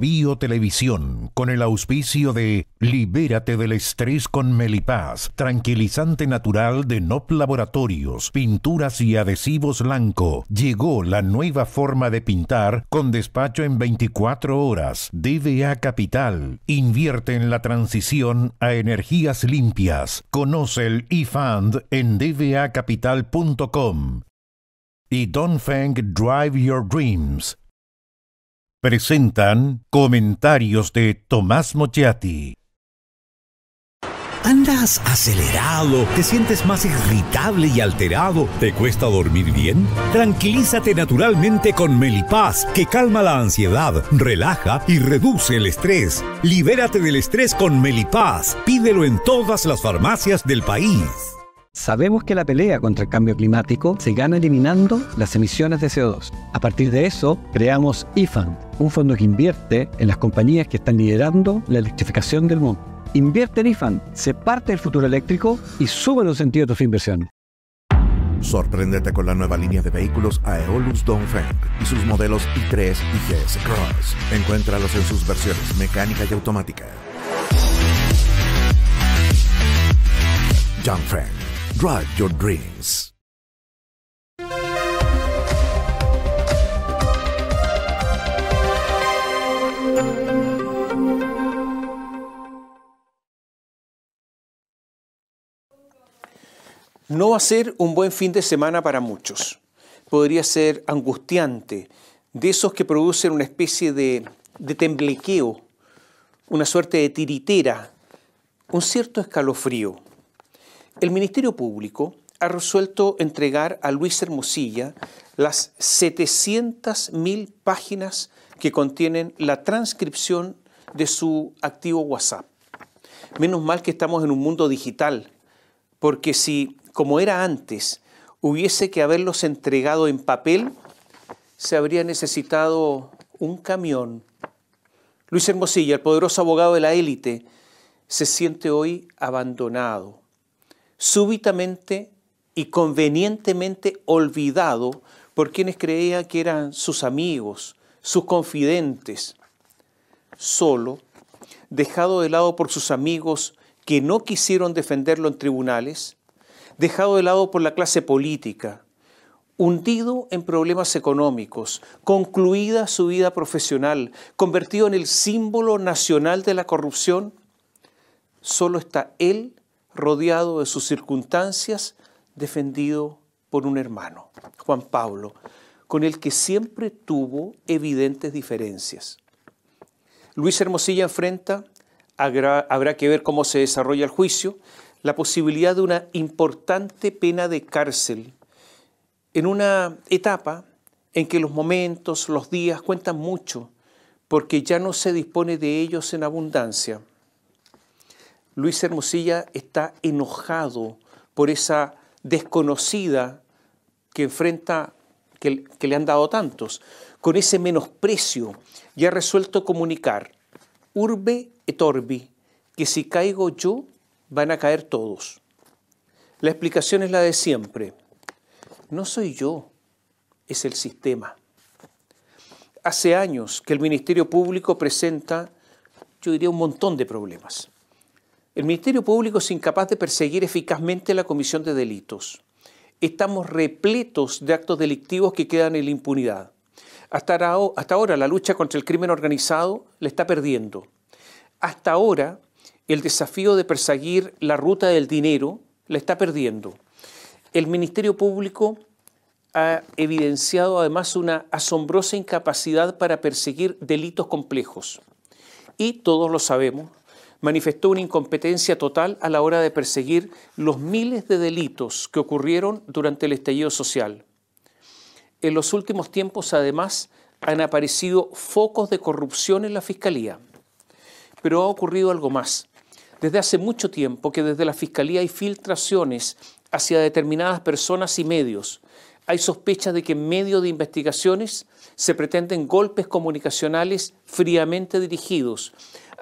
Bio Televisión, con el auspicio de Libérate del estrés con Melipaz, tranquilizante natural de NOP Laboratorios, pinturas y adhesivos blanco. Llegó la nueva forma de pintar con despacho en 24 horas. DBA Capital invierte en la transición a energías limpias. Conoce el eFund en dvacapital.com. Y Don Feng Drive Your Dreams presentan comentarios de Tomás Mochiati. ¿Andas acelerado? ¿Te sientes más irritable y alterado? ¿Te cuesta dormir bien? Tranquilízate naturalmente con Melipaz, que calma la ansiedad, relaja y reduce el estrés. Libérate del estrés con Melipaz. Pídelo en todas las farmacias del país. Sabemos que la pelea contra el cambio climático se gana eliminando las emisiones de CO2. A partir de eso, creamos IFAN, e un fondo que invierte en las compañías que están liderando la electrificación del mundo. Invierte en IFAN, e se parte del futuro eléctrico y sube los sentidos de su inversión. Sorpréndete con la nueva línea de vehículos Aeolus Dongfeng y sus modelos i3 y GS Cross. Encuéntralos en sus versiones mecánica y automática. Frank. No va a ser un buen fin de semana para muchos. Podría ser angustiante, de esos que producen una especie de, temblequeo, una suerte de tiritera, un cierto escalofrío. El Ministerio Público ha resuelto entregar a Luis Hermosilla las 700.000 páginas que contienen la transcripción de su activo WhatsApp. Menos mal que estamos en un mundo digital, porque si, como era antes, hubiese que haberlos entregado en papel, se habría necesitado un camión. Luis Hermosilla, el poderoso abogado de la élite, se siente hoy abandonado súbitamente y convenientemente olvidado por quienes creía que eran sus amigos, sus confidentes, solo, dejado de lado por sus amigos que no quisieron defenderlo en tribunales, dejado de lado por la clase política, hundido en problemas económicos, concluida su vida profesional, convertido en el símbolo nacional de la corrupción, solo está él rodeado de sus circunstancias, defendido por un hermano, Juan Pablo, con el que siempre tuvo evidentes diferencias. Luis Hermosilla enfrenta, habrá que ver cómo se desarrolla el juicio, la posibilidad de una importante pena de cárcel en una etapa en que los momentos, los días cuentan mucho, porque ya no se dispone de ellos en abundancia. Luis Hermosilla está enojado por esa desconocida que enfrenta, que, le han dado tantos. Con ese menosprecio y ha resuelto comunicar, urbe et orbi, que si caigo yo, van a caer todos. La explicación es la de siempre. No soy yo, es el sistema. Hace años que el Ministerio Público presenta, yo diría, un montón de problemas. El Ministerio Público es incapaz de perseguir eficazmente la comisión de delitos. Estamos repletos de actos delictivos que quedan en la impunidad. Hasta, ahora la lucha contra el crimen organizado la está perdiendo. Hasta ahora el desafío de perseguir la ruta del dinero le está perdiendo. El Ministerio Público ha evidenciado además una asombrosa incapacidad para perseguir delitos complejos. Y todos lo sabemos, manifestó una incompetencia total a la hora de perseguir los miles de delitos que ocurrieron durante el estallido social. En los últimos tiempos, además, han aparecido focos de corrupción en la Fiscalía. Pero ha ocurrido algo más. Desde hace mucho tiempo que desde la Fiscalía hay filtraciones hacia determinadas personas y medios. Hay sospechas de que en medio de investigaciones se pretenden golpes comunicacionales fríamente dirigidos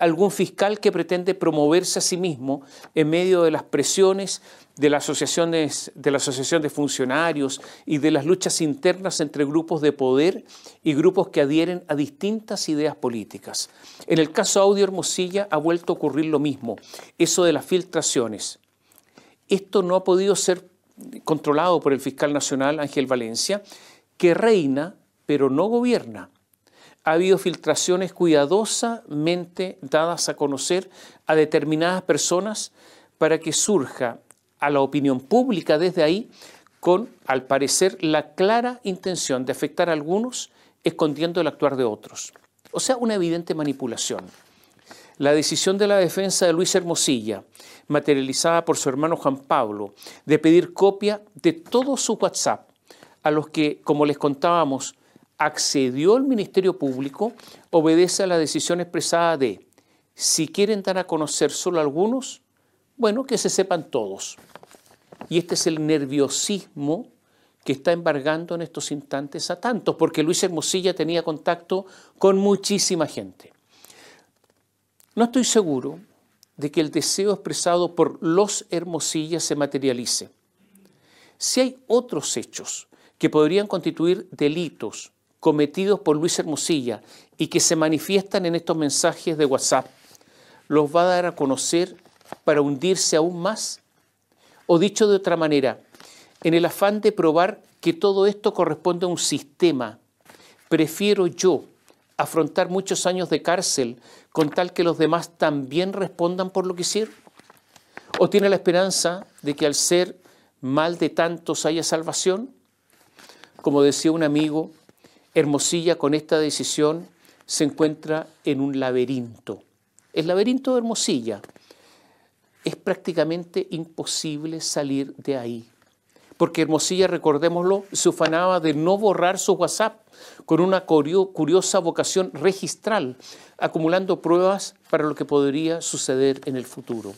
algún fiscal que pretende promoverse a sí mismo en medio de las presiones de la, de la Asociación de Funcionarios y de las luchas internas entre grupos de poder y grupos que adhieren a distintas ideas políticas. En el caso Audio Hermosilla ha vuelto a ocurrir lo mismo, eso de las filtraciones. Esto no ha podido ser controlado por el fiscal nacional Ángel Valencia, que reina pero no gobierna ha habido filtraciones cuidadosamente dadas a conocer a determinadas personas para que surja a la opinión pública desde ahí con, al parecer, la clara intención de afectar a algunos escondiendo el actuar de otros. O sea, una evidente manipulación. La decisión de la defensa de Luis Hermosilla, materializada por su hermano Juan Pablo, de pedir copia de todo su WhatsApp, a los que, como les contábamos, accedió al Ministerio Público obedece a la decisión expresada de, si quieren dar a conocer solo algunos, bueno, que se sepan todos. Y este es el nerviosismo que está embargando en estos instantes a tantos, porque Luis Hermosilla tenía contacto con muchísima gente. No estoy seguro de que el deseo expresado por los Hermosillas se materialice. Si hay otros hechos que podrían constituir delitos cometidos por Luis Hermosilla y que se manifiestan en estos mensajes de WhatsApp, los va a dar a conocer para hundirse aún más? O dicho de otra manera, en el afán de probar que todo esto corresponde a un sistema, prefiero yo afrontar muchos años de cárcel con tal que los demás también respondan por lo que hicieron? ¿O tiene la esperanza de que al ser mal de tantos haya salvación? Como decía un amigo, Hermosilla con esta decisión se encuentra en un laberinto. El laberinto de Hermosilla es prácticamente imposible salir de ahí. Porque Hermosilla, recordémoslo, se ufanaba de no borrar su WhatsApp con una curiosa vocación registral, acumulando pruebas para lo que podría suceder en el futuro.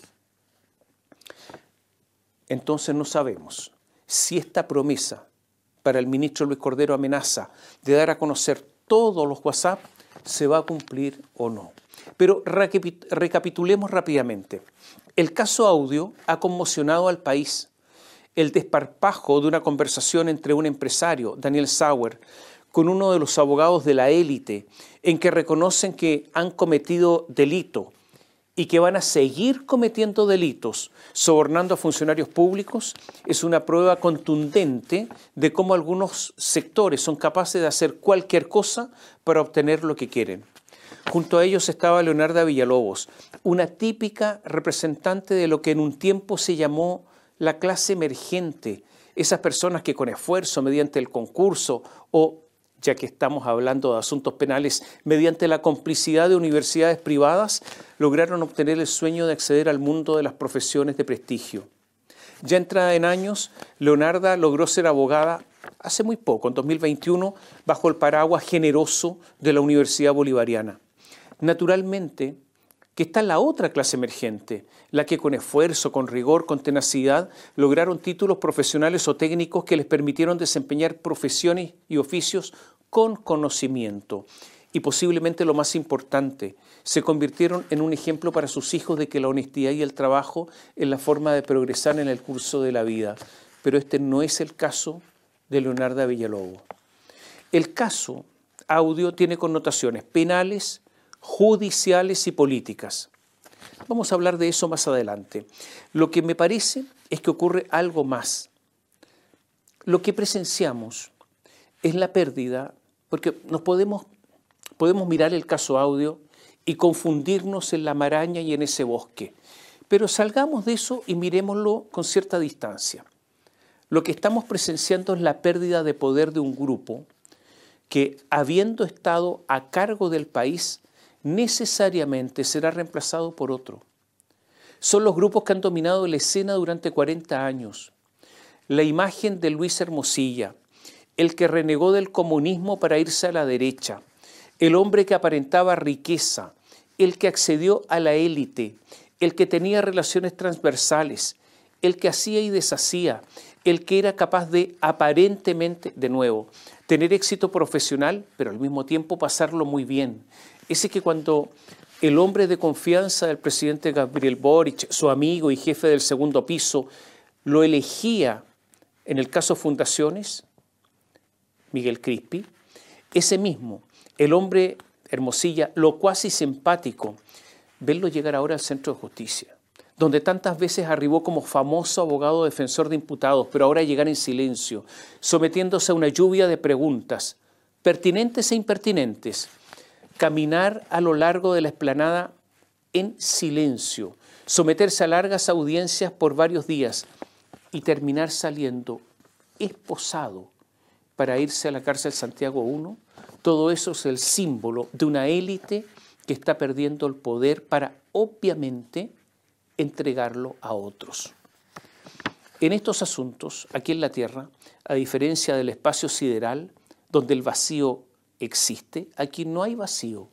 Entonces no sabemos si esta promesa para el ministro Luis Cordero amenaza de dar a conocer todos los WhatsApp, ¿se va a cumplir o no? Pero recapitulemos rápidamente. El caso audio ha conmocionado al país. El desparpajo de una conversación entre un empresario, Daniel Sauer, con uno de los abogados de la élite, en que reconocen que han cometido delito y que van a seguir cometiendo delitos sobornando a funcionarios públicos es una prueba contundente de cómo algunos sectores son capaces de hacer cualquier cosa para obtener lo que quieren. Junto a ellos estaba Leonarda Villalobos, una típica representante de lo que en un tiempo se llamó la clase emergente, esas personas que con esfuerzo mediante el concurso o ya que estamos hablando de asuntos penales, mediante la complicidad de universidades privadas, lograron obtener el sueño de acceder al mundo de las profesiones de prestigio. Ya entrada en años, Leonarda logró ser abogada hace muy poco, en 2021, bajo el paraguas generoso de la Universidad Bolivariana. Naturalmente, que está la otra clase emergente, la que con esfuerzo, con rigor, con tenacidad, lograron títulos profesionales o técnicos que les permitieron desempeñar profesiones y oficios con conocimiento. Y posiblemente lo más importante, se convirtieron en un ejemplo para sus hijos de que la honestidad y el trabajo es la forma de progresar en el curso de la vida. Pero este no es el caso de Leonardo Villalobos. El caso audio tiene connotaciones penales judiciales y políticas. Vamos a hablar de eso más adelante. Lo que me parece es que ocurre algo más. Lo que presenciamos es la pérdida, porque nos podemos, podemos mirar el caso audio y confundirnos en la maraña y en ese bosque. Pero salgamos de eso y miremoslo con cierta distancia. Lo que estamos presenciando es la pérdida de poder de un grupo que, habiendo estado a cargo del país, necesariamente será reemplazado por otro. Son los grupos que han dominado la escena durante 40 años. La imagen de Luis Hermosilla, el que renegó del comunismo para irse a la derecha, el hombre que aparentaba riqueza, el que accedió a la élite, el que tenía relaciones transversales, el que hacía y deshacía, el que era capaz de aparentemente, de nuevo, tener éxito profesional, pero al mismo tiempo pasarlo muy bien, ese que cuando el hombre de confianza del presidente Gabriel Boric, su amigo y jefe del segundo piso, lo elegía en el caso Fundaciones, Miguel Crispi, ese mismo, el hombre hermosilla, lo cuasi simpático, verlo llegar ahora al centro de justicia, donde tantas veces arribó como famoso abogado defensor de imputados, pero ahora llegar en silencio, sometiéndose a una lluvia de preguntas, pertinentes e impertinentes, caminar a lo largo de la explanada en silencio, someterse a largas audiencias por varios días y terminar saliendo esposado para irse a la cárcel Santiago I, todo eso es el símbolo de una élite que está perdiendo el poder para obviamente entregarlo a otros. En estos asuntos, aquí en la Tierra, a diferencia del espacio sideral, donde el vacío existe, aquí no hay vacío.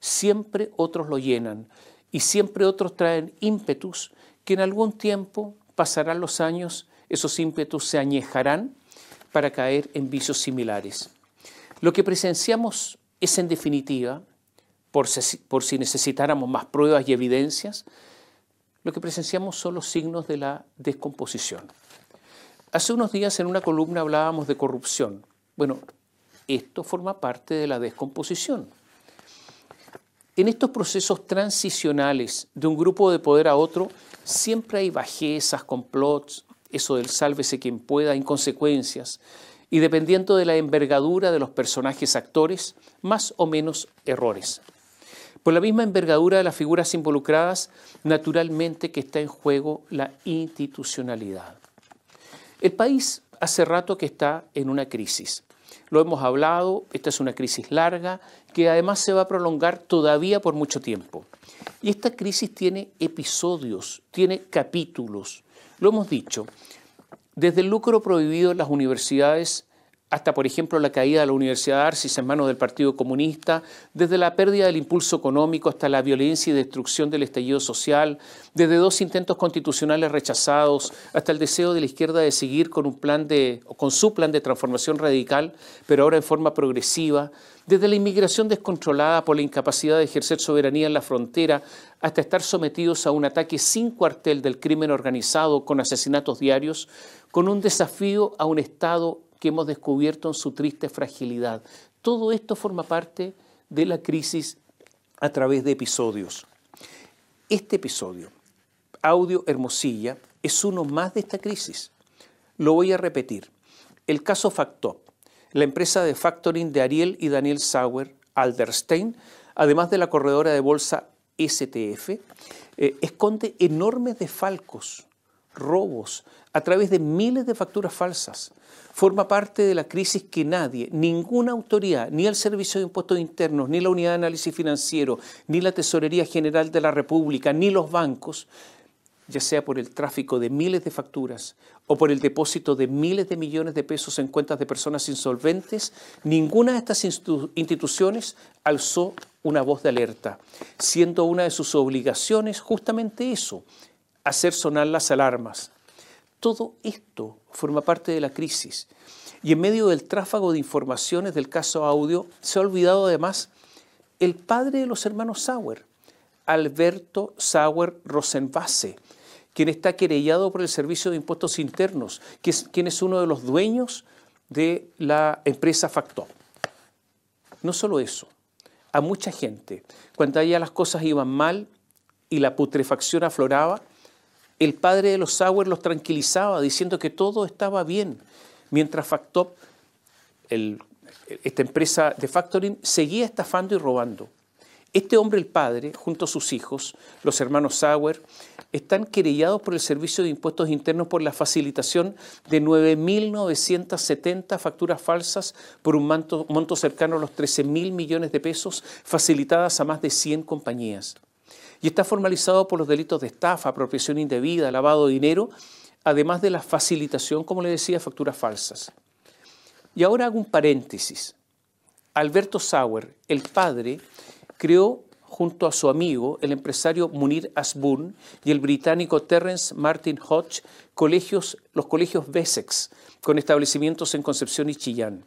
Siempre otros lo llenan y siempre otros traen ímpetus que en algún tiempo pasarán los años, esos ímpetus se añejarán para caer en vicios similares. Lo que presenciamos es en definitiva, por si, por si necesitáramos más pruebas y evidencias, lo que presenciamos son los signos de la descomposición. Hace unos días en una columna hablábamos de corrupción. Bueno, esto forma parte de la descomposición. En estos procesos transicionales de un grupo de poder a otro, siempre hay bajezas, complots, eso del sálvese quien pueda, inconsecuencias, y dependiendo de la envergadura de los personajes actores, más o menos errores. Por la misma envergadura de las figuras involucradas, naturalmente que está en juego la institucionalidad. El país hace rato que está en una crisis. Lo hemos hablado, esta es una crisis larga que además se va a prolongar todavía por mucho tiempo. Y esta crisis tiene episodios, tiene capítulos. Lo hemos dicho, desde el lucro prohibido en las universidades hasta, por ejemplo, la caída de la Universidad de Arcis en manos del Partido Comunista, desde la pérdida del impulso económico hasta la violencia y destrucción del estallido social, desde dos intentos constitucionales rechazados hasta el deseo de la izquierda de seguir con, con su plan de transformación radical, pero ahora en forma progresiva, desde la inmigración descontrolada por la incapacidad de ejercer soberanía en la frontera hasta estar sometidos a un ataque sin cuartel del crimen organizado con asesinatos diarios, con un desafío a un Estado que hemos descubierto en su triste fragilidad. Todo esto forma parte de la crisis a través de episodios. Este episodio, Audio Hermosilla, es uno más de esta crisis. Lo voy a repetir. El caso Factop, la empresa de factoring de Ariel y Daniel Sauer, Alderstein, además de la corredora de bolsa STF, eh, esconde enormes desfalcos, robos, a través de miles de facturas falsas. Forma parte de la crisis que nadie, ninguna autoridad, ni el Servicio de Impuestos Internos, ni la Unidad de Análisis Financiero, ni la Tesorería General de la República, ni los bancos, ya sea por el tráfico de miles de facturas o por el depósito de miles de millones de pesos en cuentas de personas insolventes, ninguna de estas instituciones alzó una voz de alerta, siendo una de sus obligaciones justamente eso, hacer sonar las alarmas todo esto forma parte de la crisis. Y en medio del tráfago de informaciones del caso audio, se ha olvidado además el padre de los hermanos Sauer, Alberto Sauer Rosenbase, quien está querellado por el Servicio de Impuestos Internos, quien es uno de los dueños de la empresa Factor. No solo eso, a mucha gente, cuando allá las cosas iban mal y la putrefacción afloraba, el padre de los Sauer los tranquilizaba diciendo que todo estaba bien, mientras Factop, esta empresa de factoring, seguía estafando y robando. Este hombre, el padre, junto a sus hijos, los hermanos Sauer, están querellados por el Servicio de Impuestos Internos por la facilitación de 9.970 facturas falsas por un monto, monto cercano a los 13.000 millones de pesos facilitadas a más de 100 compañías y está formalizado por los delitos de estafa, apropiación indebida, lavado de dinero, además de la facilitación, como le decía, facturas falsas. Y ahora hago un paréntesis. Alberto Sauer, el padre, creó junto a su amigo, el empresario Munir Asbun y el británico Terence Martin Hodge, colegios, los colegios Bessex, con establecimientos en Concepción y Chillán.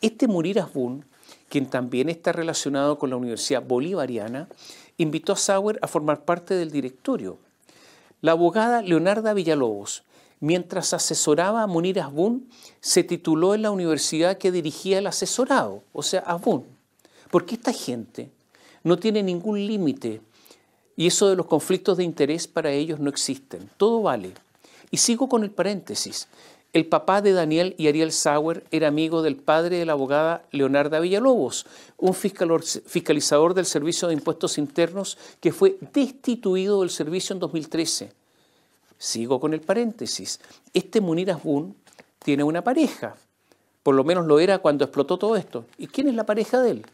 Este Munir Asbun, quien también está relacionado con la Universidad Bolivariana, invitó a Sauer a formar parte del directorio. La abogada Leonarda Villalobos, mientras asesoraba a Munir Asbun, se tituló en la universidad que dirigía el asesorado, o sea, Asbun. Porque esta gente no tiene ningún límite y eso de los conflictos de interés para ellos no existen. Todo vale. Y sigo con el paréntesis. El papá de Daniel y Ariel Sauer era amigo del padre de la abogada Leonarda Villalobos, un fiscalizador del Servicio de Impuestos Internos que fue destituido del servicio en 2013. Sigo con el paréntesis. Este Munir Asbun tiene una pareja, por lo menos lo era cuando explotó todo esto. ¿Y quién es la pareja de él?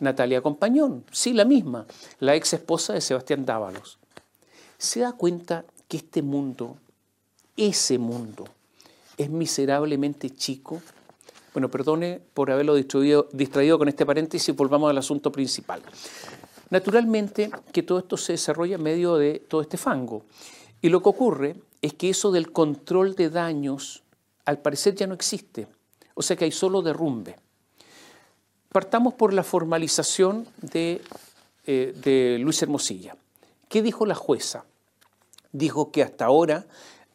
Natalia Compañón, sí, la misma, la ex esposa de Sebastián Dávalos. Se da cuenta que este mundo, ese mundo, es miserablemente chico. Bueno, perdone por haberlo distraído, distraído con este paréntesis, volvamos al asunto principal. Naturalmente que todo esto se desarrolla en medio de todo este fango. Y lo que ocurre es que eso del control de daños al parecer ya no existe. O sea que hay solo derrumbe. Partamos por la formalización de, eh, de Luis Hermosilla. ¿Qué dijo la jueza? Dijo que hasta ahora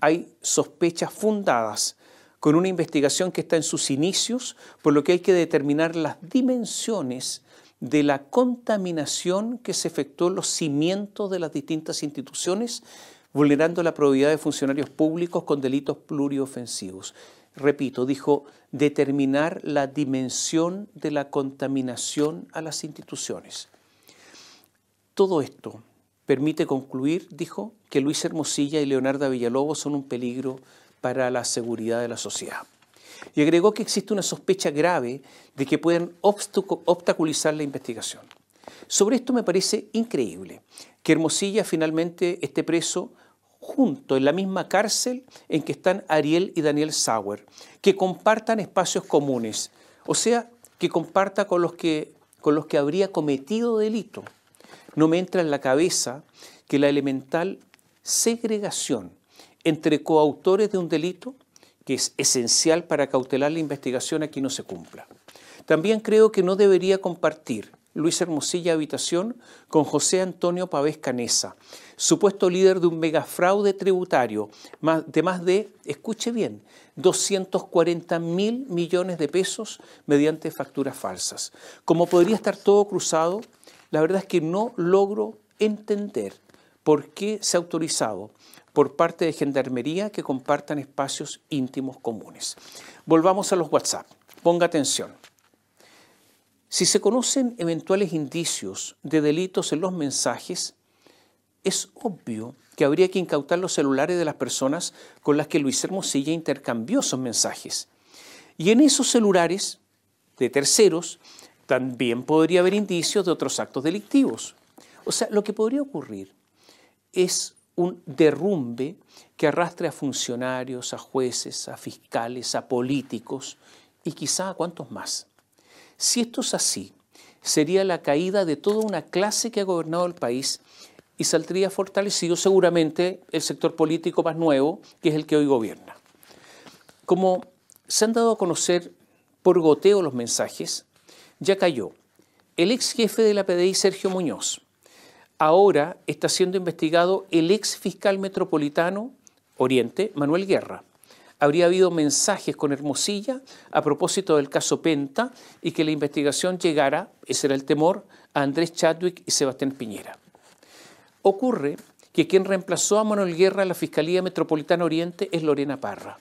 hay sospechas fundadas con una investigación que está en sus inicios, por lo que hay que determinar las dimensiones de la contaminación que se efectuó en los cimientos de las distintas instituciones, vulnerando la probidad de funcionarios públicos con delitos pluriofensivos repito, dijo determinar la dimensión de la contaminación a las instituciones. Todo esto permite concluir, dijo, que Luis Hermosilla y Leonardo Villalobos son un peligro para la seguridad de la sociedad. Y agregó que existe una sospecha grave de que pueden obstaculizar la investigación. Sobre esto me parece increíble que Hermosilla finalmente esté preso junto en la misma cárcel en que están Ariel y Daniel Sauer, que compartan espacios comunes, o sea, que comparta con los que, con los que habría cometido delito. No me entra en la cabeza que la elemental segregación entre coautores de un delito, que es esencial para cautelar la investigación, aquí no se cumpla. También creo que no debería compartir Luis Hermosilla Habitación con José Antonio Pavés Canesa, supuesto líder de un megafraude tributario de más de, escuche bien, 240 mil millones de pesos mediante facturas falsas. Como podría estar todo cruzado, la verdad es que no logro entender por qué se ha autorizado por parte de Gendarmería que compartan espacios íntimos comunes. Volvamos a los WhatsApp. Ponga atención. Si se conocen eventuales indicios de delitos en los mensajes, es obvio que habría que incautar los celulares de las personas con las que Luis Hermosilla intercambió esos mensajes. Y en esos celulares de terceros también podría haber indicios de otros actos delictivos. O sea, lo que podría ocurrir es un derrumbe que arrastre a funcionarios, a jueces, a fiscales, a políticos y quizá a cuantos más. Si esto es así, sería la caída de toda una clase que ha gobernado el país y saldría fortalecido seguramente el sector político más nuevo, que es el que hoy gobierna. Como se han dado a conocer por goteo los mensajes, ya cayó el ex jefe de la PDI, Sergio Muñoz, ahora está siendo investigado el ex fiscal metropolitano Oriente, Manuel Guerra. Habría habido mensajes con Hermosilla a propósito del caso Penta y que la investigación llegara, ese era el temor, a Andrés Chadwick y Sebastián Piñera. Ocurre que quien reemplazó a Manuel Guerra en la Fiscalía Metropolitana Oriente es Lorena Parra.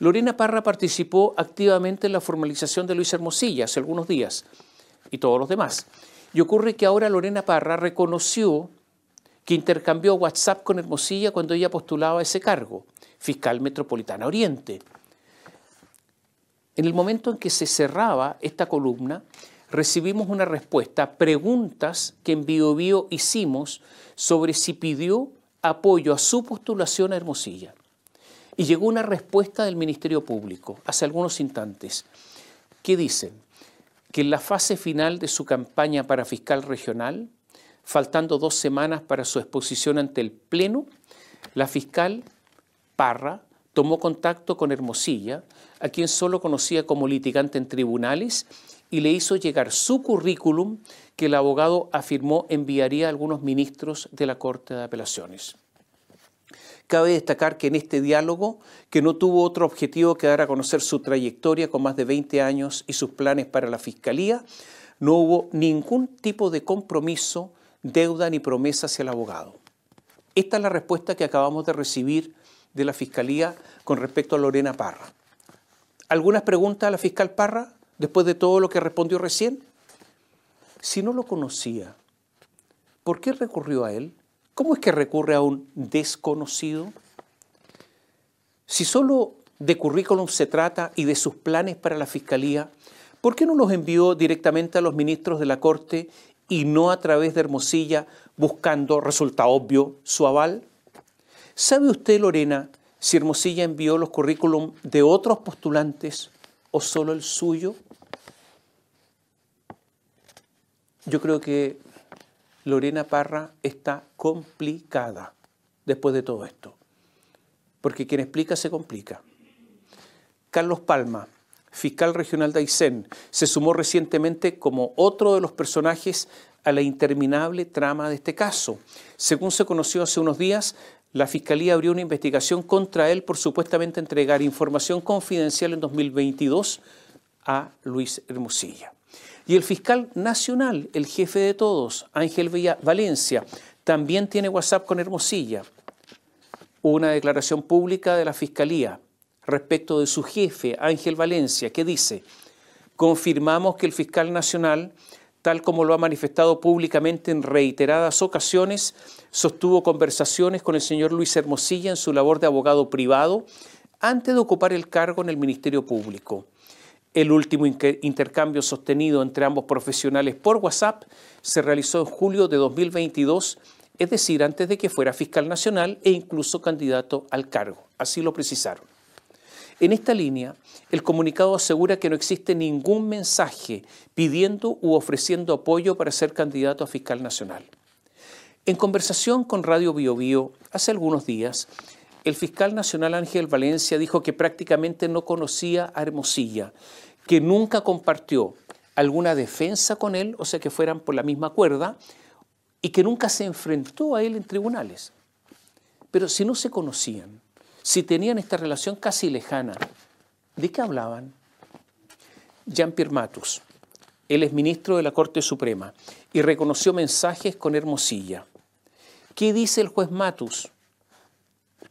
Lorena Parra participó activamente en la formalización de Luis Hermosilla hace algunos días y todos los demás. Y ocurre que ahora Lorena Parra reconoció que intercambió WhatsApp con Hermosilla cuando ella postulaba ese cargo, fiscal metropolitana Oriente. En el momento en que se cerraba esta columna, recibimos una respuesta, a preguntas que en BioBio hicimos sobre si pidió apoyo a su postulación a Hermosilla. Y llegó una respuesta del Ministerio Público hace algunos instantes, que dicen, que en la fase final de su campaña para fiscal regional, faltando dos semanas para su exposición ante el Pleno, la fiscal Parra tomó contacto con Hermosilla, a quien solo conocía como litigante en tribunales, y le hizo llegar su currículum que el abogado afirmó enviaría a algunos ministros de la Corte de Apelaciones. Cabe destacar que en este diálogo, que no tuvo otro objetivo que dar a conocer su trayectoria con más de 20 años y sus planes para la Fiscalía, no hubo ningún tipo de compromiso, deuda ni promesa hacia el abogado. Esta es la respuesta que acabamos de recibir de la Fiscalía con respecto a Lorena Parra. ¿Algunas preguntas a la fiscal Parra después de todo lo que respondió recién? Si no lo conocía, ¿por qué recurrió a él? ¿Cómo es que recurre a un desconocido? Si solo de currículum se trata y de sus planes para la Fiscalía, ¿por qué no los envió directamente a los ministros de la Corte y no a través de Hermosilla buscando, resulta obvio, su aval? ¿Sabe usted, Lorena, si Hermosilla envió los currículum de otros postulantes o solo el suyo? Yo creo que Lorena Parra está complicada después de todo esto. Porque quien explica se complica. Carlos Palma, fiscal regional de Aysén, se sumó recientemente como otro de los personajes a la interminable trama de este caso. Según se conoció hace unos días, la Fiscalía abrió una investigación contra él por supuestamente entregar información confidencial en 2022 a Luis Hermosilla. Y el fiscal nacional, el jefe de todos, Ángel Valencia, también tiene WhatsApp con Hermosilla. Una declaración pública de la Fiscalía respecto de su jefe, Ángel Valencia, que dice, confirmamos que el fiscal nacional, tal como lo ha manifestado públicamente en reiteradas ocasiones, sostuvo conversaciones con el señor Luis Hermosilla en su labor de abogado privado antes de ocupar el cargo en el Ministerio Público. El último intercambio sostenido entre ambos profesionales por WhatsApp se realizó en julio de 2022, es decir, antes de que fuera fiscal nacional e incluso candidato al cargo. Así lo precisaron. En esta línea, el comunicado asegura que no existe ningún mensaje pidiendo u ofreciendo apoyo para ser candidato a fiscal nacional. En conversación con Radio Bio, Bio hace algunos días, el fiscal nacional Ángel Valencia dijo que prácticamente no conocía a Hermosilla, que nunca compartió alguna defensa con él, o sea que fueran por la misma cuerda, y que nunca se enfrentó a él en tribunales. Pero si no se conocían, si tenían esta relación casi lejana, ¿de qué hablaban? Jean-Pierre Matus, él es ministro de la Corte Suprema y reconoció mensajes con Hermosilla. ¿Qué dice el juez Matus?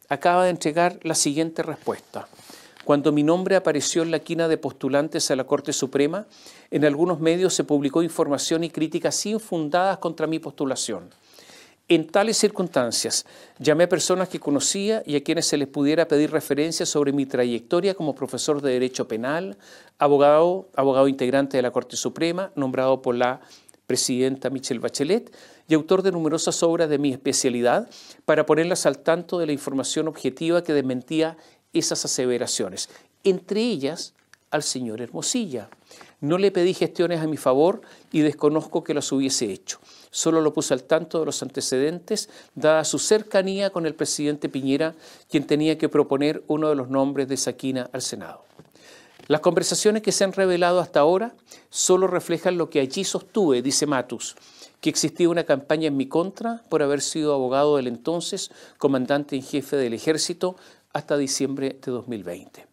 acaba de entregar la siguiente respuesta. Cuando mi nombre apareció en la quina de postulantes a la Corte Suprema, en algunos medios se publicó información y críticas infundadas contra mi postulación. En tales circunstancias, llamé a personas que conocía y a quienes se les pudiera pedir referencia sobre mi trayectoria como profesor de Derecho Penal, abogado, abogado integrante de la Corte Suprema, nombrado por la presidenta Michelle Bachelet, y autor de numerosas obras de mi especialidad, para ponerlas al tanto de la información objetiva que desmentía esas aseveraciones, entre ellas al señor Hermosilla. No le pedí gestiones a mi favor y desconozco que las hubiese hecho. Solo lo puse al tanto de los antecedentes, dada su cercanía con el presidente Piñera, quien tenía que proponer uno de los nombres de Saquina al Senado. Las conversaciones que se han revelado hasta ahora solo reflejan lo que allí sostuve, dice Matus, que existía una campaña en mi contra por haber sido abogado del entonces comandante en jefe del ejército hasta diciembre de 2020.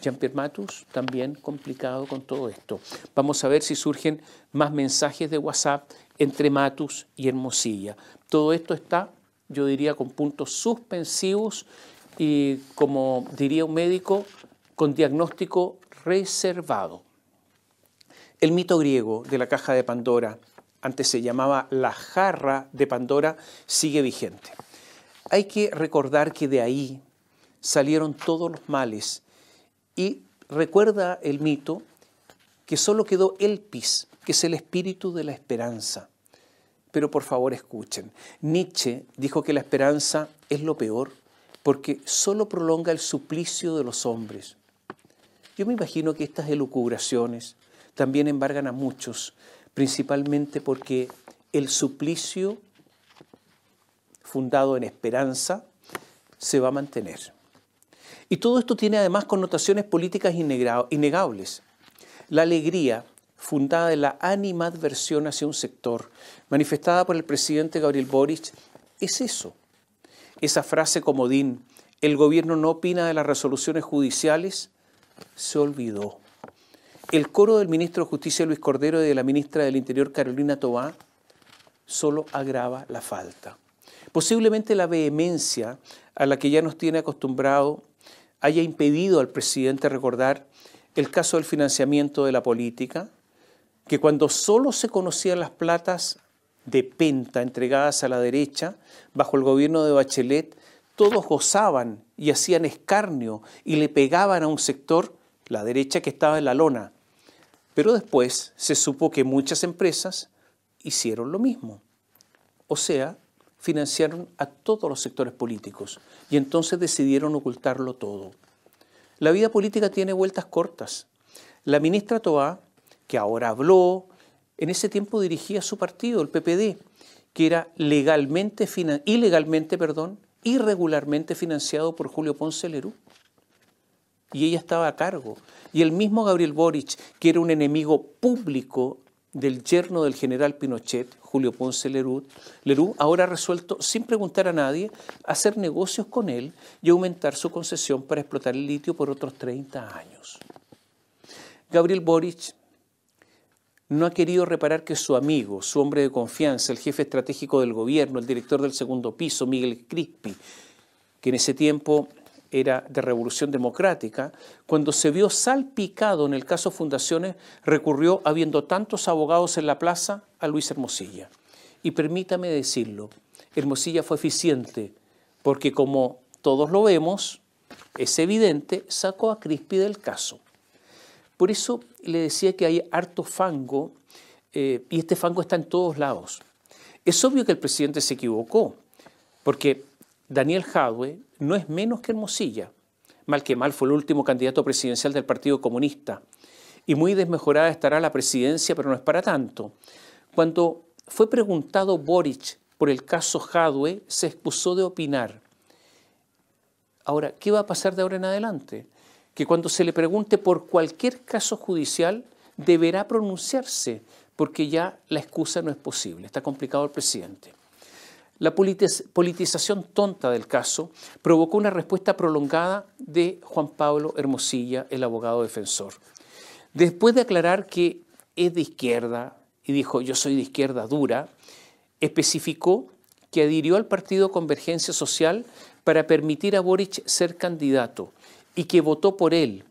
Jean-Pierre Matus, también complicado con todo esto. Vamos a ver si surgen más mensajes de WhatsApp entre Matus y Hermosilla. Todo esto está, yo diría, con puntos suspensivos y como diría un médico, con diagnóstico reservado. El mito griego de la caja de Pandora, antes se llamaba la jarra de Pandora, sigue vigente. Hay que recordar que de ahí salieron todos los males y recuerda el mito que solo quedó el pis, que es el espíritu de la esperanza. Pero por favor escuchen, Nietzsche dijo que la esperanza es lo peor porque solo prolonga el suplicio de los hombres. Yo me imagino que estas elucubraciones también embargan a muchos, principalmente porque el suplicio fundado en esperanza se va a mantener. Y todo esto tiene además connotaciones políticas innegables. La alegría fundada en la animadversión hacia un sector, manifestada por el presidente Gabriel Boric, es eso. Esa frase comodín, el gobierno no opina de las resoluciones judiciales, se olvidó. El coro del ministro de Justicia Luis Cordero y de la ministra del Interior Carolina Tobá solo agrava la falta. Posiblemente la vehemencia a la que ya nos tiene acostumbrado haya impedido al presidente recordar el caso del financiamiento de la política, que cuando solo se conocían las platas de penta entregadas a la derecha bajo el gobierno de Bachelet, todos gozaban y hacían escarnio y le pegaban a un sector, la derecha que estaba en la lona. Pero después se supo que muchas empresas hicieron lo mismo. O sea, financiaron a todos los sectores políticos y entonces decidieron ocultarlo todo. La vida política tiene vueltas cortas. La ministra Toá, que ahora habló, en ese tiempo dirigía su partido, el PPD, que era legalmente, ilegalmente perdón, irregularmente financiado por Julio Ponce Leroux, Y ella estaba a cargo. Y el mismo Gabriel Boric, que era un enemigo público del yerno del general Pinochet, Julio Ponce Leroux, ahora ha resuelto, sin preguntar a nadie, hacer negocios con él y aumentar su concesión para explotar el litio por otros 30 años. Gabriel Boric no ha querido reparar que su amigo, su hombre de confianza, el jefe estratégico del gobierno, el director del segundo piso, Miguel Crispi, que en ese tiempo era de Revolución Democrática, cuando se vio salpicado en el caso Fundaciones, recurrió, habiendo tantos abogados en la plaza, a Luis Hermosilla. Y permítame decirlo, Hermosilla fue eficiente, porque como todos lo vemos, es evidente, sacó a Crispi del caso. Por eso le decía que hay harto fango eh, y este fango está en todos lados. Es obvio que el presidente se equivocó, porque Daniel Jadwe no es menos que Hermosilla. Mal que mal fue el último candidato presidencial del Partido Comunista. Y muy desmejorada estará la presidencia, pero no es para tanto. Cuando fue preguntado Boric por el caso Jadwe, se expuso de opinar. Ahora, ¿qué va a pasar de ahora en adelante? que cuando se le pregunte por cualquier caso judicial deberá pronunciarse, porque ya la excusa no es posible. Está complicado el presidente. La politización tonta del caso provocó una respuesta prolongada de Juan Pablo Hermosilla, el abogado defensor. Después de aclarar que es de izquierda y dijo yo soy de izquierda dura, especificó que adhirió al partido Convergencia Social para permitir a Boric ser candidato y que votó por él,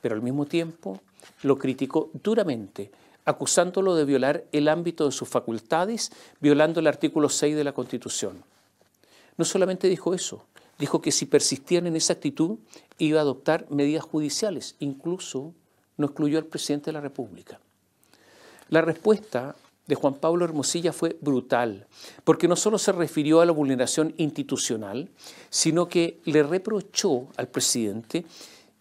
pero al mismo tiempo lo criticó duramente, acusándolo de violar el ámbito de sus facultades, violando el artículo 6 de la Constitución. No solamente dijo eso, dijo que si persistían en esa actitud iba a adoptar medidas judiciales, incluso no excluyó al presidente de la República. La respuesta de Juan Pablo Hermosilla fue brutal, porque no solo se refirió a la vulneración institucional, sino que le reprochó al presidente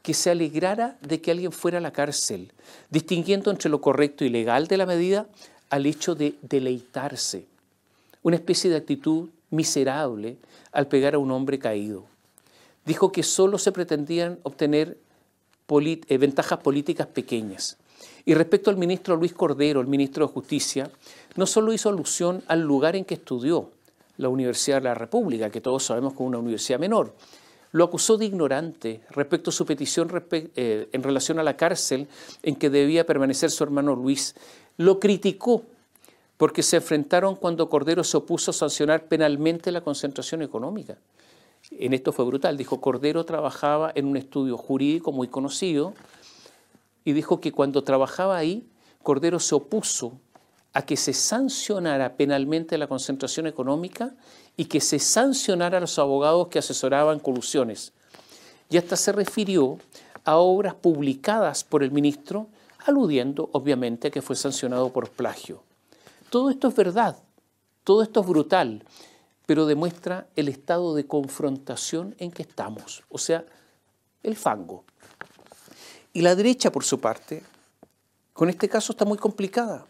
que se alegrara de que alguien fuera a la cárcel, distinguiendo entre lo correcto y legal de la medida al hecho de deleitarse, una especie de actitud miserable al pegar a un hombre caído. Dijo que solo se pretendían obtener eh, ventajas políticas pequeñas. Y respecto al ministro Luis Cordero, el ministro de Justicia, no solo hizo alusión al lugar en que estudió, la Universidad de la República, que todos sabemos es una universidad menor, lo acusó de ignorante respecto a su petición eh, en relación a la cárcel en que debía permanecer su hermano Luis. Lo criticó porque se enfrentaron cuando Cordero se opuso a sancionar penalmente la concentración económica. En esto fue brutal. Dijo, Cordero trabajaba en un estudio jurídico muy conocido, y dijo que cuando trabajaba ahí, Cordero se opuso a que se sancionara penalmente la concentración económica y que se sancionara a los abogados que asesoraban colusiones. Y hasta se refirió a obras publicadas por el ministro, aludiendo obviamente a que fue sancionado por plagio. Todo esto es verdad, todo esto es brutal, pero demuestra el estado de confrontación en que estamos, o sea, el fango. Y la derecha, por su parte, con este caso está muy complicada.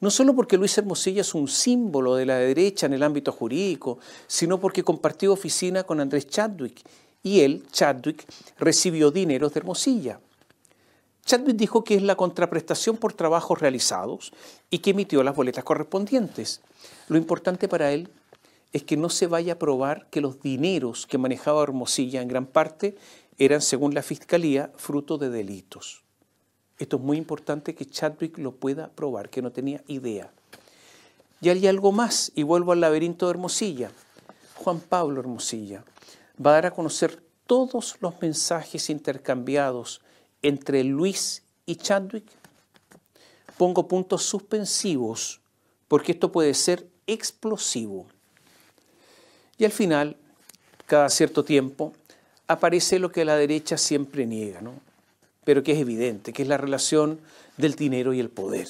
No solo porque Luis Hermosilla es un símbolo de la derecha en el ámbito jurídico, sino porque compartió oficina con Andrés Chadwick y él, Chadwick, recibió dineros de Hermosilla. Chadwick dijo que es la contraprestación por trabajos realizados y que emitió las boletas correspondientes. Lo importante para él es que no se vaya a probar que los dineros que manejaba Hermosilla en gran parte eran, según la Fiscalía, fruto de delitos. Esto es muy importante que Chadwick lo pueda probar, que no tenía idea. Y hay algo más, y vuelvo al laberinto de Hermosilla. Juan Pablo Hermosilla va a dar a conocer todos los mensajes intercambiados entre Luis y Chadwick. Pongo puntos suspensivos porque esto puede ser explosivo. Y al final, cada cierto tiempo, aparece lo que la derecha siempre niega, pero que es evidente, que es la relación del dinero y el poder.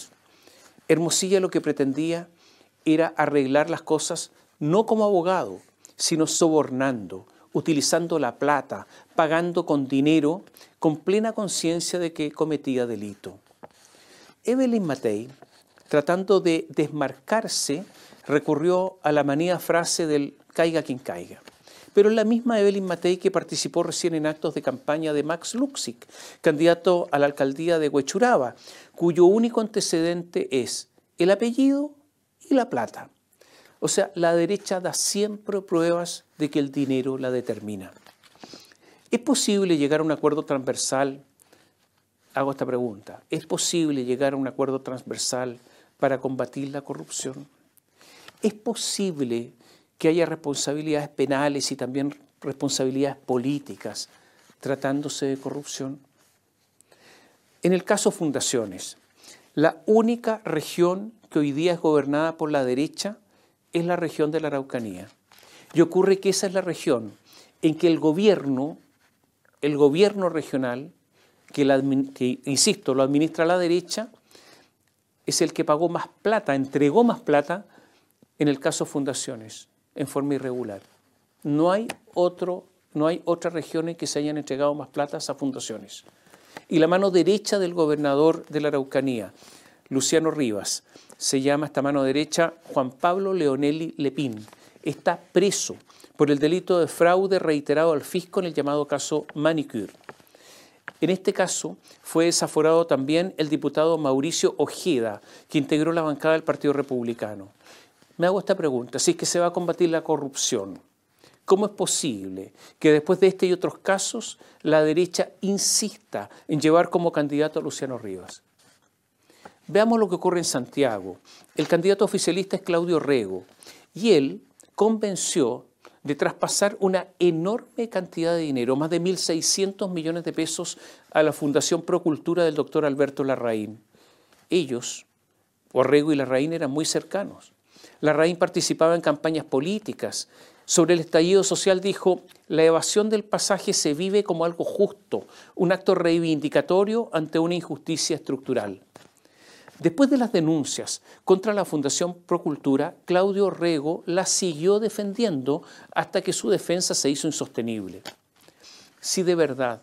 Hermosilla lo que pretendía era arreglar las cosas no como abogado, sino sobornando, utilizando la plata, pagando con dinero, con plena conciencia de que cometía delito. Evelyn Matei, tratando de desmarcarse, recurrió a la manía frase del caiga quien caiga pero es la misma Evelyn Matei que participó recién en actos de campaña de Max Luxig, candidato a la alcaldía de Huechuraba, cuyo único antecedente es el apellido y la plata. O sea, la derecha da siempre pruebas de que el dinero la determina. ¿Es posible llegar a un acuerdo transversal? Hago esta pregunta. ¿Es posible llegar a un acuerdo transversal para combatir la corrupción? ¿Es posible que haya responsabilidades penales y también responsabilidades políticas tratándose de corrupción. En el caso fundaciones, la única región que hoy día es gobernada por la derecha es la región de la Araucanía. Y ocurre que esa es la región en que el gobierno, el gobierno regional, que, que, insisto, lo administra la derecha, es el que pagó más plata, entregó más plata en el caso Fundaciones en forma irregular. No hay, otro, no hay otras regiones que se hayan entregado más platas a fundaciones. Y la mano derecha del gobernador de la Araucanía, Luciano Rivas, se llama esta mano derecha Juan Pablo Leonelli Lepín. Está preso por el delito de fraude reiterado al fisco en el llamado caso Manicure. En este caso fue desaforado también el diputado Mauricio Ojeda, que integró la bancada del Partido Republicano. Me hago esta pregunta, si es que se va a combatir la corrupción, ¿cómo es posible que después de este y otros casos la derecha insista en llevar como candidato a Luciano Rivas? Veamos lo que ocurre en Santiago. El candidato oficialista es Claudio Rego y él convenció de traspasar una enorme cantidad de dinero, más de 1.600 millones de pesos, a la Fundación Procultura del doctor Alberto Larraín. Ellos, Orrego y Larraín, eran muy cercanos. La Larraín participaba en campañas políticas. Sobre el estallido social dijo, la evasión del pasaje se vive como algo justo, un acto reivindicatorio ante una injusticia estructural. Después de las denuncias contra la Fundación Procultura, Claudio Rego la siguió defendiendo hasta que su defensa se hizo insostenible. Si de verdad,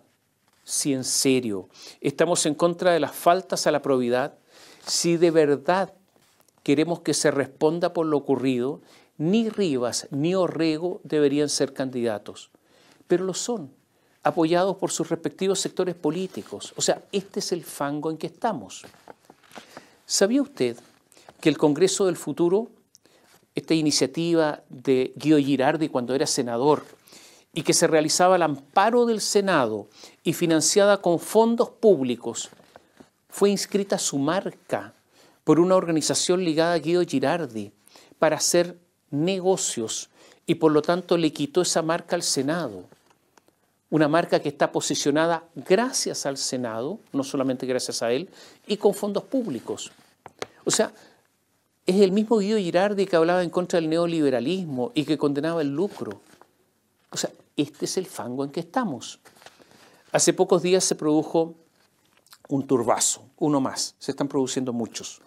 si en serio, estamos en contra de las faltas a la probidad, si de verdad queremos que se responda por lo ocurrido, ni Rivas ni Orrego deberían ser candidatos, pero lo son, apoyados por sus respectivos sectores políticos. O sea, este es el fango en que estamos. ¿Sabía usted que el Congreso del Futuro, esta iniciativa de Guido Girardi cuando era senador y que se realizaba al amparo del Senado y financiada con fondos públicos, fue inscrita su marca por una organización ligada a Guido Girardi para hacer negocios y por lo tanto le quitó esa marca al Senado. Una marca que está posicionada gracias al Senado, no solamente gracias a él, y con fondos públicos. O sea, es el mismo Guido Girardi que hablaba en contra del neoliberalismo y que condenaba el lucro. O sea, este es el fango en que estamos. Hace pocos días se produjo un turbazo, uno más, se están produciendo muchos.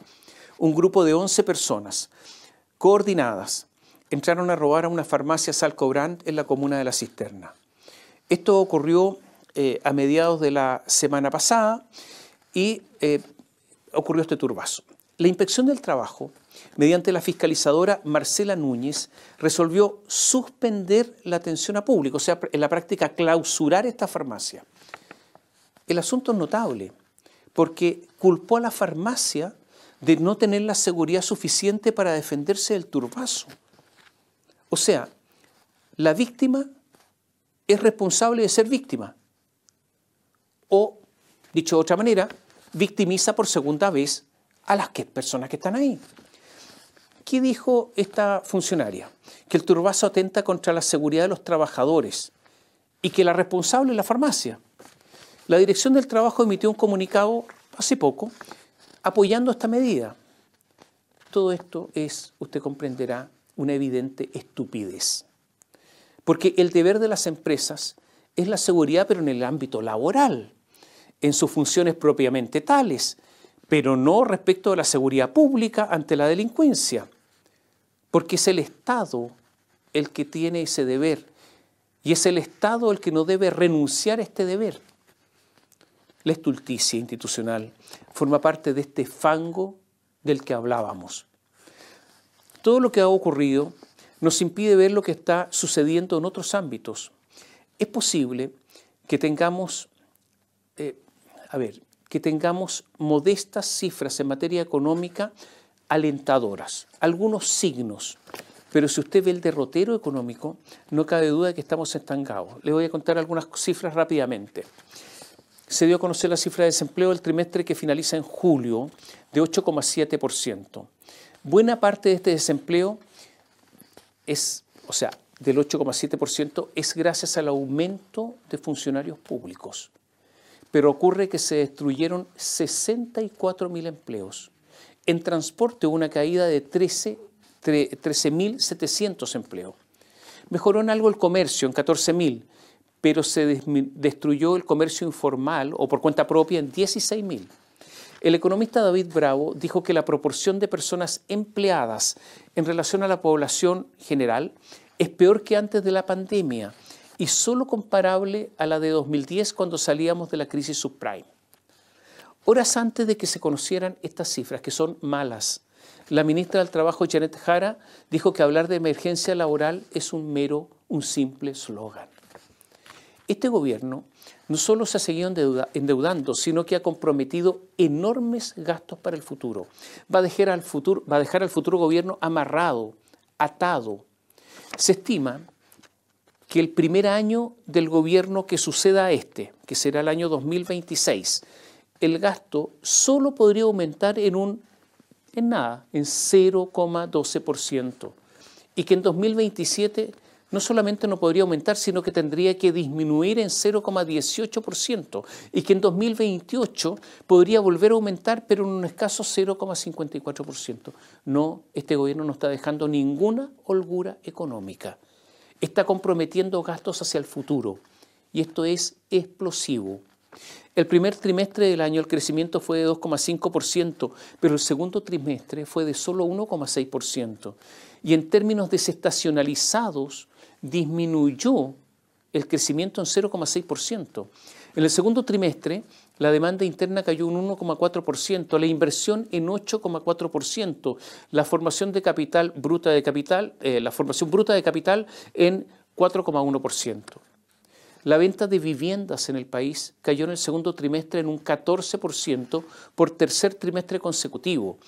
Un grupo de 11 personas coordinadas entraron a robar a una farmacia Salcobrand en la comuna de La Cisterna. Esto ocurrió eh, a mediados de la semana pasada y eh, ocurrió este turbazo. La inspección del trabajo, mediante la fiscalizadora Marcela Núñez, resolvió suspender la atención a público, o sea, en la práctica clausurar esta farmacia. El asunto es notable porque culpó a la farmacia de no tener la seguridad suficiente para defenderse del turbazo. O sea, la víctima es responsable de ser víctima. O, dicho de otra manera, victimiza por segunda vez a las que, personas que están ahí. ¿Qué dijo esta funcionaria? Que el turbazo atenta contra la seguridad de los trabajadores y que la responsable es la farmacia. La Dirección del Trabajo emitió un comunicado hace poco apoyando esta medida. Todo esto es, usted comprenderá, una evidente estupidez. Porque el deber de las empresas es la seguridad, pero en el ámbito laboral, en sus funciones propiamente tales, pero no respecto de la seguridad pública ante la delincuencia. Porque es el Estado el que tiene ese deber y es el Estado el que no debe renunciar a este deber. La estulticia institucional forma parte de este fango del que hablábamos. Todo lo que ha ocurrido nos impide ver lo que está sucediendo en otros ámbitos. Es posible que tengamos, eh, a ver, que tengamos modestas cifras en materia económica alentadoras, algunos signos, pero si usted ve el derrotero económico, no cabe duda de que estamos estancados. Le voy a contar algunas cifras rápidamente se dio a conocer la cifra de desempleo del trimestre que finaliza en julio de 8,7%. Buena parte de este desempleo es, o sea, del 8,7% es gracias al aumento de funcionarios públicos. Pero ocurre que se destruyeron 64.000 empleos. En transporte hubo una caída de 13.700 empleos. Mejoró en algo el comercio, en 14.000, pero se destruyó el comercio informal o por cuenta propia en 16.000. El economista David Bravo dijo que la proporción de personas empleadas en relación a la población general es peor que antes de la pandemia y solo comparable a la de 2010 cuando salíamos de la crisis subprime. Horas antes de que se conocieran estas cifras, que son malas, la ministra del Trabajo, Janet Jara, dijo que hablar de emergencia laboral es un mero, un simple slogan. Este gobierno no solo se ha seguido endeudando, sino que ha comprometido enormes gastos para el futuro. Va a dejar al futuro, va a dejar al futuro gobierno amarrado, atado. Se estima que el primer año del gobierno que suceda a este, que será el año 2026, el gasto solo podría aumentar en un, en nada, en 0,12%. Y que en 2027 no solamente no podría aumentar, sino que tendría que disminuir en 0,18% y que en 2028 podría volver a aumentar, pero en un escaso 0,54%. No, este gobierno no está dejando ninguna holgura económica. Está comprometiendo gastos hacia el futuro y esto es explosivo. El primer trimestre del año el crecimiento fue de 2,5%, pero el segundo trimestre fue de solo 1,6%. Y en términos desestacionalizados, disminuyó el crecimiento en 0,6%. En el segundo trimestre, la demanda interna cayó un 1,4%, la inversión en 8,4%, la formación de capital bruta de capital, eh, la formación bruta de capital en 4,1%. La venta de viviendas en el país cayó en el segundo trimestre en un 14% por tercer trimestre consecutivo.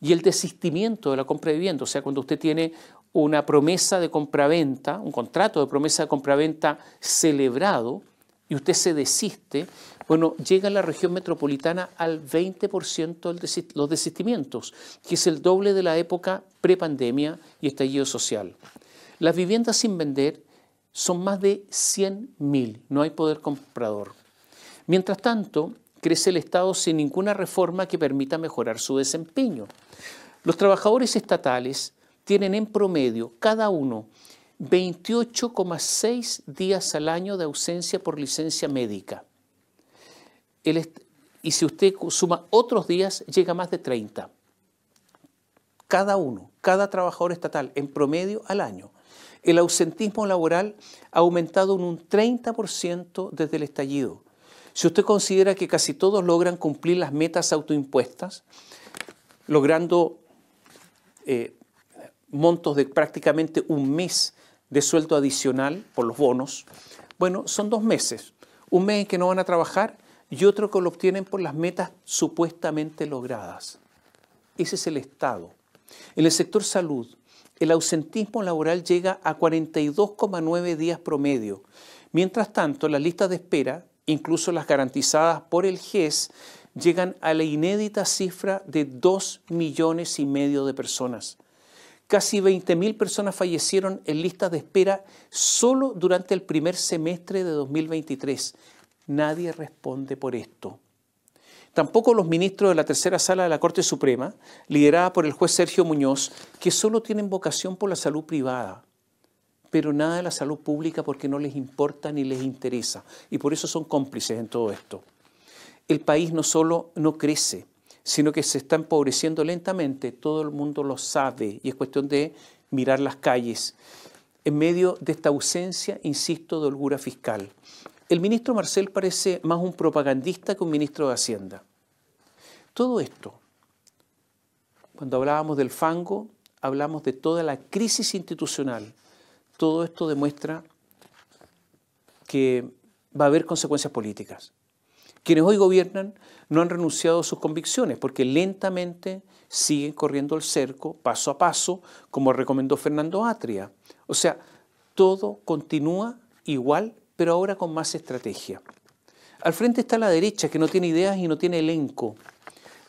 Y el desistimiento de la compra de vivienda, o sea, cuando usted tiene una promesa de compraventa, un contrato de promesa de compraventa celebrado y usted se desiste, bueno, llega a la región metropolitana al 20% los desistimientos, que es el doble de la época prepandemia y estallido social. Las viviendas sin vender son más de 100.000, no hay poder comprador. Mientras tanto, crece el Estado sin ninguna reforma que permita mejorar su desempeño. Los trabajadores estatales tienen en promedio cada uno 28,6 días al año de ausencia por licencia médica. y si usted suma otros días, llega a más de 30. Cada uno, cada trabajador estatal, en promedio al año. El ausentismo laboral ha aumentado en un 30% desde el estallido. Si usted considera que casi todos logran cumplir las metas autoimpuestas, logrando eh, montos de prácticamente un mes de sueldo adicional por los bonos, bueno, son dos meses. Un mes en que no van a trabajar y otro que lo obtienen por las metas supuestamente logradas. Ese es el Estado. En el sector salud, el ausentismo laboral llega a 42,9 días promedio. Mientras tanto, las listas de espera, incluso las garantizadas por el GES, llegan a la inédita cifra de 2 millones y medio de personas. Casi 20.000 personas fallecieron en listas de espera solo durante el primer semestre de 2023. Nadie responde por esto. Tampoco los ministros de la tercera sala de la Corte Suprema, liderada por el juez Sergio Muñoz, que solo tienen vocación por la salud privada, pero nada de la salud pública porque no les importa ni les interesa. Y por eso son cómplices en todo esto. El país no solo no crece, sino que se está empobreciendo lentamente, todo el mundo lo sabe y es cuestión de mirar las calles, en medio de esta ausencia, insisto, de holgura fiscal. El ministro Marcel parece más un propagandista que un ministro de Hacienda. Todo esto, cuando hablábamos del fango, hablamos de toda la crisis institucional. Todo esto demuestra que va a haber consecuencias políticas. Quienes hoy gobiernan no han renunciado a sus convicciones porque lentamente siguen corriendo el cerco, paso a paso, como recomendó Fernando Atria. O sea, todo continúa igual, pero ahora con más estrategia. Al frente está la derecha, que no tiene ideas y no tiene elenco.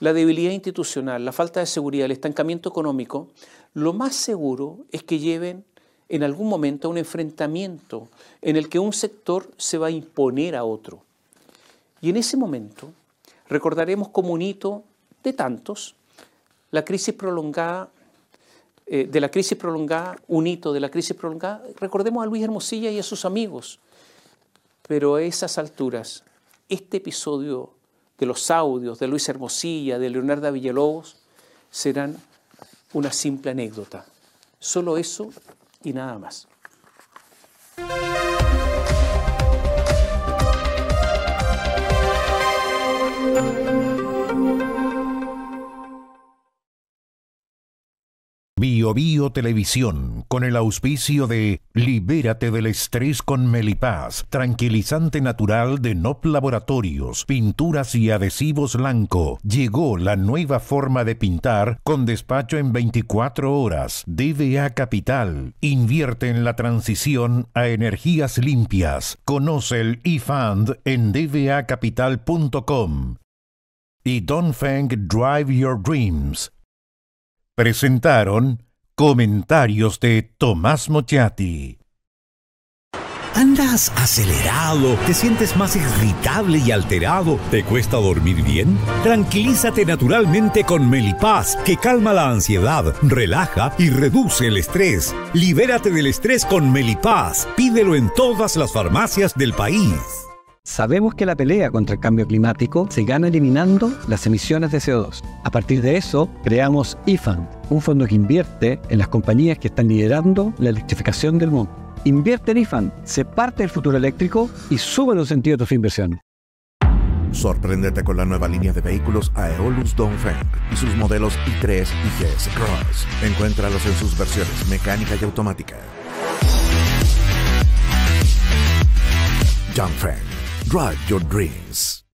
La debilidad institucional, la falta de seguridad, el estancamiento económico, lo más seguro es que lleven en algún momento a un enfrentamiento en el que un sector se va a imponer a otro. Y en ese momento recordaremos como un hito de tantos la crisis prolongada, eh, de la crisis prolongada, un hito de la crisis prolongada, recordemos a Luis Hermosilla y a sus amigos. Pero a esas alturas, este episodio de los audios de Luis Hermosilla, de Leonardo Villalobos, serán una simple anécdota. Solo eso y nada más. Bio, Bio Televisión, con el auspicio de Libérate del estrés con Melipaz, tranquilizante natural de NOP Laboratorios, pinturas y adhesivos blanco. Llegó la nueva forma de pintar con despacho en 24 horas. DBA Capital invierte en la transición a energías limpias. Conoce el eFund en dbacapital.com. Y Don't Feng Drive Your Dreams presentaron comentarios de Tomás Mochiati. ¿Andas acelerado? ¿Te sientes más irritable y alterado? ¿Te cuesta dormir bien? Tranquilízate naturalmente con Melipaz, que calma la ansiedad, relaja y reduce el estrés. Libérate del estrés con Melipaz. Pídelo en todas las farmacias del país. Sabemos que la pelea contra el cambio climático se gana eliminando las emisiones de CO2. A partir de eso, creamos IFAN, un fondo que invierte en las compañías que están liderando la electrificación del mundo. Invierte en IFAN, se parte del futuro eléctrico y sube los sentidos de tu inversión. Sorpréndete con la nueva línea de vehículos Aeolus Dongfeng y sus modelos i3 y GS Cross. Encuéntralos en sus versiones mecánica y automática. Dongfeng Drive your dreams.